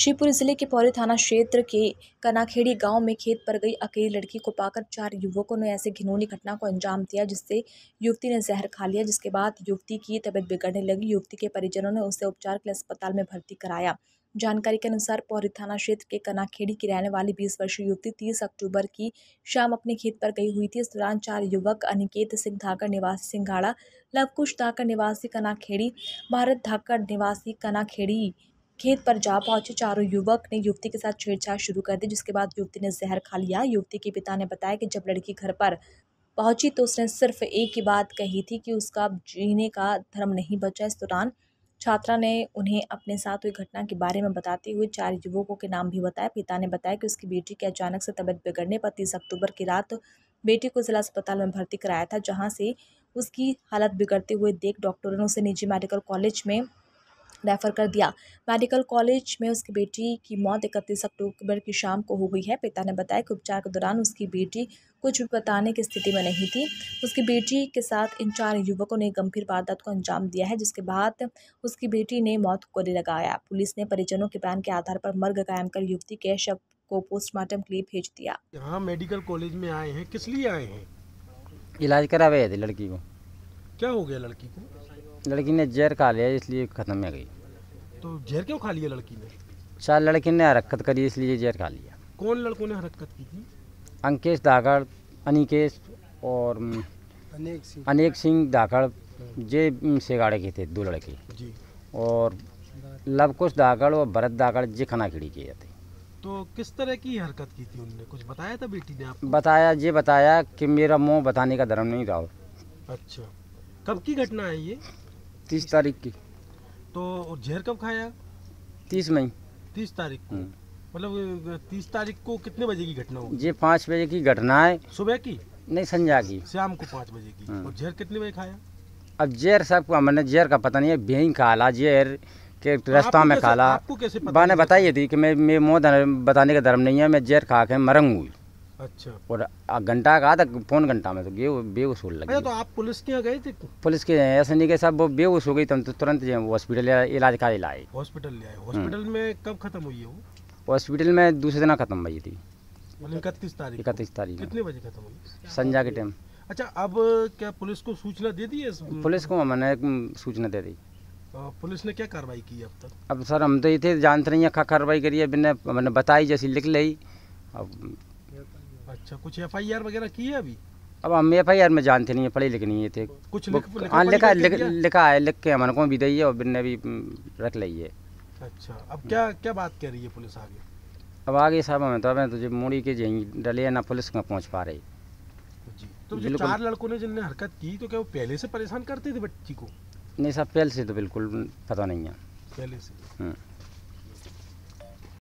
शिवपुरी जिले के पौरी थाना क्षेत्र के कनाखेड़ी गांव में खेत पर गई अकेली लड़की को पाकर चार युवकों ने ऐसे घिनौनी घटना को अंजाम दिया जिससे युवती ने जहर खा लिया जिसके बाद युवती की तबीयत बिगड़ने लगी युवती के परिजनों ने उसे उपचार के लिए अस्पताल में भर्ती कराया जानकारी के अनुसार पौरी थाना क्षेत्र के कनाखेड़ी की रहने वाली बीस वर्षीय युवती तीस अक्टूबर की शाम अपने खेत पर गई हुई थी इस दौरान चार युवक अनिकेत सिंह धाकर निवासी सिंघाड़ा लवकुश धाकर निवासी कनाखेड़ी भारत धाकर निवासी कनाखेड़ी खेत पर जा पहुंचे चारों युवक ने युवती के साथ छेड़छाड़ शुरू कर दी जिसके बाद युवती ने जहर खा लिया युवती के पिता ने बताया कि जब लड़की घर पर पहुंची तो उसने सिर्फ एक ही बात कही थी कि उसका जीने का धर्म नहीं बचा इस दौरान छात्रा ने उन्हें अपने साथ हुई घटना के बारे में बताते हुए चार युवकों के नाम भी बताया पिता ने बताया कि उसकी बेटी की अचानक से तबीयत बिगड़ने पर तीस अक्टूबर की रात बेटी को जिला अस्पताल में भर्ती कराया था जहाँ से उसकी हालत बिगड़ते हुए देख डॉक्टरों ने उसे निजी मेडिकल कॉलेज में रेफ़र कर दिया मेडिकल कॉलेज में उसकी बेटी की मौत इकतीस अक्टूबर की शाम को हो गई है पिता ने बताया कि उपचार के दौरान उसकी बेटी कुछ भी बताने की स्थिति में नहीं थी उसकी बेटी के साथ इन चार युवकों ने गंभीर वारदात को अंजाम दिया है जिसके बाद उसकी बेटी ने मौत को लगाया पुलिस ने परिजनों के बयान के आधार पर मर्ग कायम कर युवती के शव को पोस्टमार्टम के लिए भेज दिया यहाँ मेडिकल कॉलेज में आए हैं किस लिए आए हैं इलाज करा हुए थे लड़की को क्या हो गया लड़की को लड़की ने जहर खा लिया इसलिए खत्म में गई तो जहर क्यों खा लिया लड़की ने चार लड़के ने हरकत करी इसलिए जहर खा लिया कौन लड़कों ने हरकत की थी अंकेश धागड़ अनिकेश और अनेक सिंह धागड़ हाँ। जे सेगाड़े के थे दो लड़के और लवकुश धागड़ और भरत धागड़ जे खाना खिड़ी किए थे तो किस तरह की हरकत की थी उनने कुछ बताया था बेटी ने आपको बताया ये बताया कि मेरा मुंह बताने का धर्म नहीं रहा अच्छा कब की घटना है ये तीस तारीख की तो जहर कब खाया तीस मई तीस तारीख को हम्म। मतलब तीस तारीख को कितने बजे की घटना ये पाँच बजे की घटना है सुबह की नहीं संजा की शाम को पाँच बजे की हम्म। और जहर कितने बजे खाया अब जहर सब को मैंने जहर का पता नहीं है भीन काला जहर के रास्ता में काला आपको कैसे बताई थी कि मैं मैं मोह बताने का धर्म नहीं है मैं जहर खा के मरंगू अच्छा और घंटा कहा था फोन घंटा में तो गे बेहोश होने लगी अच्छा, तो आप पुलिस के यहाँ गए थे पुलिस के ऐसा नहीं गए साहब वो बेहोश हो गई तो, तो तुरंत जो हॉस्पिटल इलाज का इलाज हॉस्पिटल ले आए हम्म। हॉस्पिटल में कब खत्म हुई है वो हॉस्पिटल में दूसरे दिन खत्म हुई थी इकतीस तारीख इकतीस तारीख कितने बजे खत्म हुई संजा के टाइम अच्छा अब क्या पुलिस को सूचना दे दी है पुलिस को मैंने सूचना दे दी पुलिस ने क्या कार्रवाई की अब तक अब सर हम तो ये थे जानते नहीं क्या कार्रवाई करी है बिना मैंने बताई जैसी लिख ली अब अच्छा कुछ एफ आई आर वगैरह की है अभी अब हम एफ आई आर में जानते नहीं है पढ़े लिखे नहीं थे कुछ हाँ लिखा लिखा है लिख के हमारे को भी दी है और बिन्ने भी रख ली है अच्छा अब क्या क्या बात कह रही है पुलिस आगे अब आगे साहब हमें तो अब तुझे मुड़ी के जाएंगी डले ना पुलिस कहाँ पहुँच पा रही तो जो चार लड़कों ने जिनने हरकत की तो क्या वो पहले से परेशान करते थे बच्ची को नहीं साहब पहले से तो बिल्कुल पता नहीं है पहले से हम्म।